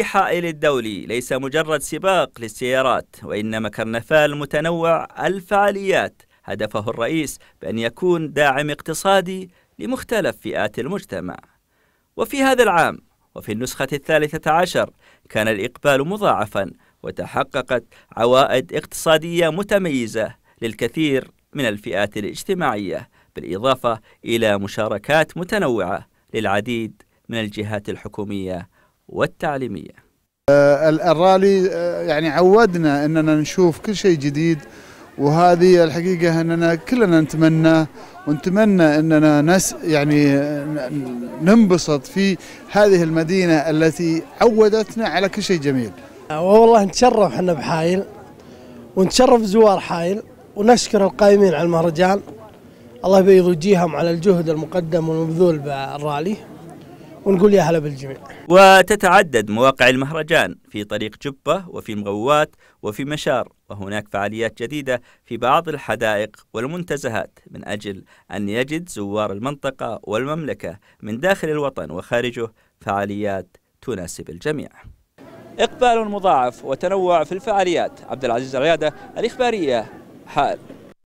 حائل الدولي ليس مجرد سباق للسيارات وإنما كرنفال متنوع الفعاليات هدفه الرئيس بأن يكون داعم اقتصادي لمختلف فئات المجتمع وفي هذا العام وفي النسخة الثالثة عشر كان الإقبال مضاعفا وتحققت عوائد اقتصادية متميزة للكثير من الفئات الاجتماعية بالإضافة إلى مشاركات متنوعة للعديد من الجهات الحكومية والتعليمية آه، الرالي آه، يعني عودنا أننا نشوف كل شيء جديد وهذه الحقيقة أننا كلنا نتمناه ونتمنى أننا نس يعني ننبسط في هذه المدينة التي عودتنا على كل شيء جميل آه، والله نتشرف احنا بحايل ونتشرف زوار حايل ونشكر القائمين على المهرجان الله يبيض وجيههم على الجهد المقدم والمبذول بالرالي ونقول يا هلا بالجميع وتتعدد مواقع المهرجان في طريق جبة وفي مغوات وفي مشار وهناك فعاليات جديدة في بعض الحدائق والمنتزهات من أجل أن يجد زوار المنطقة والمملكة من داخل الوطن وخارجه فعاليات تناسب الجميع إقبال مضاعف وتنوع في الفعاليات عبد العزيز الريادة الإخبارية حال